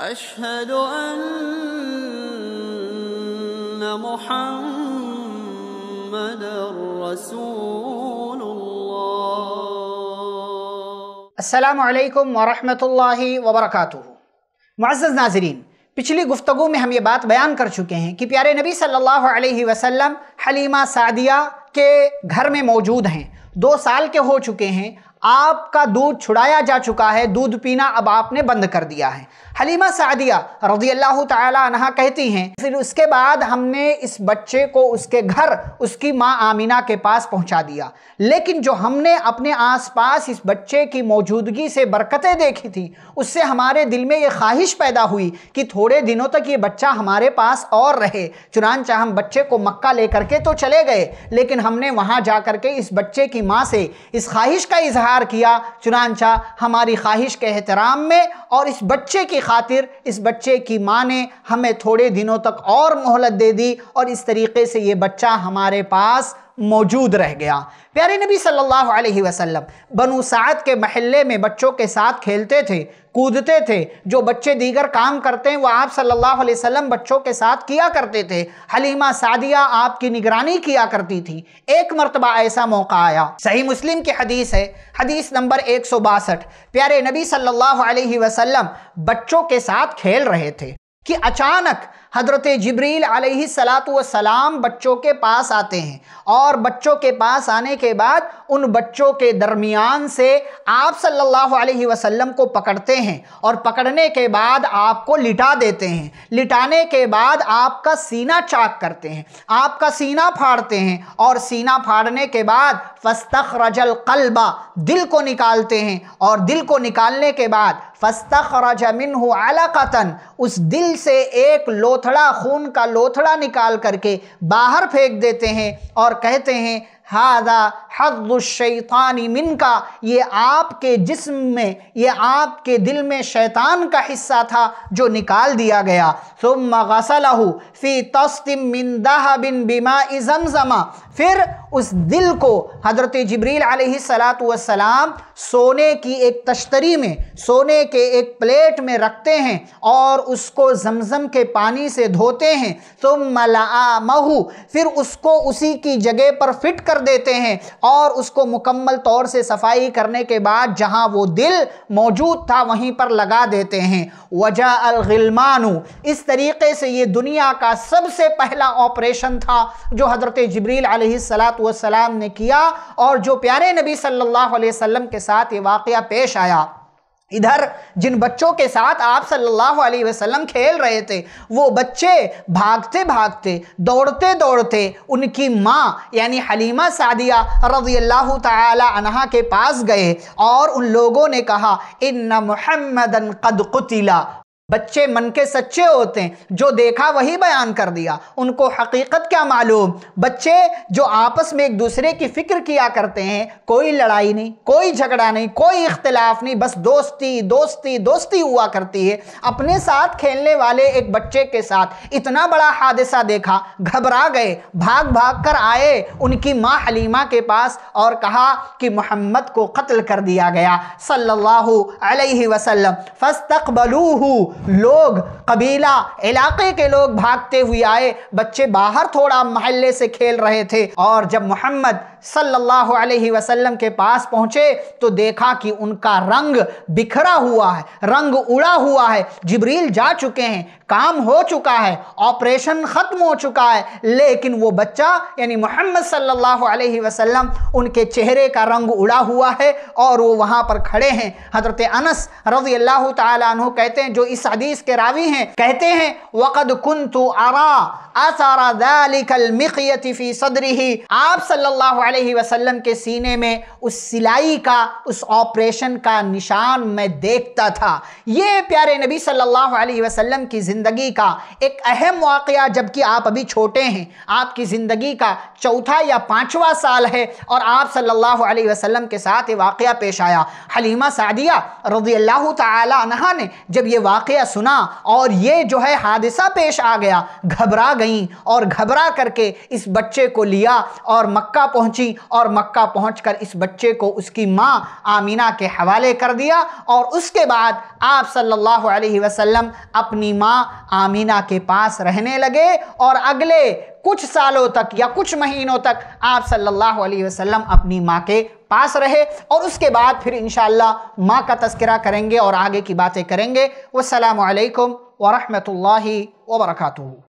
أشهد أن محمد رسول الله السلام عليكم ورحمة الله وبركاته معزز ناظرين पिछली गुफ्तगु में हम ये बात बयान कर चुके हैं कि प्यारे नबी सल्लल्लाहु अलैहि वसल्लम हलीमा सादिया के घर में मौजूद हैं दो साल के हो चुके हैं आपका दूध छुड़ाया जा चुका है दूध पीना अब आपने बंद कर दिया है हलीमा सादिया रजी अल्लाह तह कहती हैं फिर उसके बाद हमने इस बच्चे को उसके घर उसकी माँ आमिना के पास पहुँचा दिया लेकिन जो हमने अपने आसपास इस बच्चे की मौजूदगी से बरकतें देखी थी उससे हमारे दिल में ये ख्वाहिश पैदा हुई कि थोड़े दिनों तक ये बच्चा हमारे पास और रहे चुनानचा हम बच्चे को मक्का ले करके तो चले गए लेकिन हमने वहाँ जा कर के इस बच्चे की माँ से इस ख्वाहिश का इजहार किया चुनानचा हमारी ख्वाहिश के एहतराम में और इस बच्चे की खातिर इस बच्चे की माँ ने हमें थोड़े दिनों तक और मोहलत दे दी और इस तरीके से ये बच्चा हमारे पास मौजूद रह गया प्यारे नबी सल्लल्लाहु अलैहि वसल्लम बनु साद के महल्ले में बच्चों के साथ खेलते थे कूदते थे जो बच्चे दीगर काम करते हैं वह आप सल्लल्लाहु अलैहि वसल्लम बच्चों के साथ किया करते थे हलीमा सादिया आपकी निगरानी किया करती थी एक मरतबा ऐसा मौका आया सही मुस्लिम की हदीस है हदीस नंबर एक प्यारे नबी सल्लल्लाहु अलैहि वसल्लम बच्चों के साथ खेल रहे थे कि अचानक हज़रत जबरील सलाम बच्चों के पास आते हैं और बच्चों के पास आने के बाद उन बच्चों के दरमियान से आप सल्लल्लाहु अलैहि वसल्लम को पकड़ते हैं और पकड़ने के बाद आपको लिटा देते हैं लिटाने के बाद आपका सीना चाक करते हैं आपका सीना फाड़ते हैं और सीना फाड़ने के बाद फस्तख रजल कलबा दिल को निकालते हैं और दिल को निकालने के बाद फस्तख रजमिन कतन उस दिल से एक लो लोथड़ा खून का लोथड़ा निकाल करके बाहर फेंक देते हैं और कहते हैं हादा हद्दुशैतानी मिन का ये आपके जिस्म में ये आपके दिल में शैतान का हिस्सा था जो निकाल दिया गया सुम गसलहू फ़ी तस्तिम मिन दह बिन बिमा इज़मज़मा फिर उस दिल को हज़रत जबरील सलाम सोने की एक तश्तरी में सोने के एक प्लेट में रखते हैं और उसको जमज़म के पानी से धोते हैं तुम मला महू फिर उसको उसी की जगह पर फिट कर देते हैं और उसको मुकम्मल तौर से सफाई करने के बाद जहां वो दिल मौजूद था वहीं पर लगा देते हैं वजह अलगिलमानु इस तरीके से ये दुनिया का सबसे पहला ऑपरेशन था जो हज़रत जबरील सलाम ने किया और जो प्यारे नबी सल्लल्लाहु अलैहि वसल्लम के साथ ये वाकया पेश आया इधर जिन बच्चों के साथ आप सल्लल्लाहु अलैहि वसल्लम खेल रहे थे वो बच्चे भागते भागते दौड़ते दौड़ते उनकी माँ यानी हलीमा सादिया रजी अल्लाह तहा के पास गए और उन लोगों ने कहा इन महमदन कद कुतिला बच्चे मन के सच्चे होते हैं जो देखा वही बयान कर दिया उनको हकीकत क्या मालूम बच्चे जो आपस में एक दूसरे की फ़िक्र किया करते हैं कोई लड़ाई नहीं कोई झगड़ा नहीं कोई इख्तलाफ नहीं बस दोस्ती दोस्ती दोस्ती हुआ करती है अपने साथ खेलने वाले एक बच्चे के साथ इतना बड़ा हादसा देखा घबरा गए भाग भाग कर आए उनकी माँ हलीमा के पास और कहा कि मोहम्मद को कत्ल कर दिया गया सल्लल्लाहु अलैहि वसल्लम फस्तकबलूहू लोग कबीला इलाके के लोग भागते हुए आए बच्चे बाहर थोड़ा महल्ले से खेल रहे थे और जब मोहम्मद सल्लल्लाहु अलैहि वसल्लम के पास पहुँचे तो देखा कि उनका रंग बिखरा हुआ है रंग उड़ा हुआ है जिब्रील जा चुके हैं काम हो चुका है ऑपरेशन ख़त्म हो चुका है लेकिन वो बच्चा यानी मोहम्मद सल्लल्लाहु अलैहि वसल्लम उनके चेहरे का रंग उड़ा हुआ है और वो वहाँ पर खड़े हैं हज़रत अनस रजी अल्लाह तु कहते हैं जो इस हदीस के रावी हैं कहते हैं वक़द कुंतु तो आरा असारा दालिकल मिकयती फ़ी सदरी आप सल्लल्लाहु अलैहि वसल्लम के सीने में उस सिलाई का उस ऑपरेशन का निशान मैं देखता था ये प्यारे नबी सल्लल्लाहु अलैहि वसल्लम की ज़िंदगी का एक अहम वाक़ जबकि आप अभी छोटे हैं आपकी ज़िंदगी का चौथा या पाँचवा साल है और आप सल्लल्लाहु अलैहि वसल्लम के साथ ये वाक़ पेश आया हलीमा सादिया रजी अल्लाह तहा ने जब ये वाक़ सुना और ये जो है हादसा पेश आ गया घबरा गई और घबरा करके इस बच्चे को लिया और मक्का पहुँची पहुंची और मक्का पहुंचकर इस बच्चे को उसकी माँ आमीना के हवाले कर दिया और उसके बाद आप सल्लल्लाहु अलैहि वसल्लम अपनी माँ आमीना के पास रहने लगे और अगले कुछ सालों तक या कुछ महीनों तक आप सल्लल्लाहु अलैहि वसल्लम अपनी माँ के पास रहे और उसके बाद फिर इन माँ का तस्करा करेंगे और आगे की बातें करेंगे वालकम वरहमल वर्का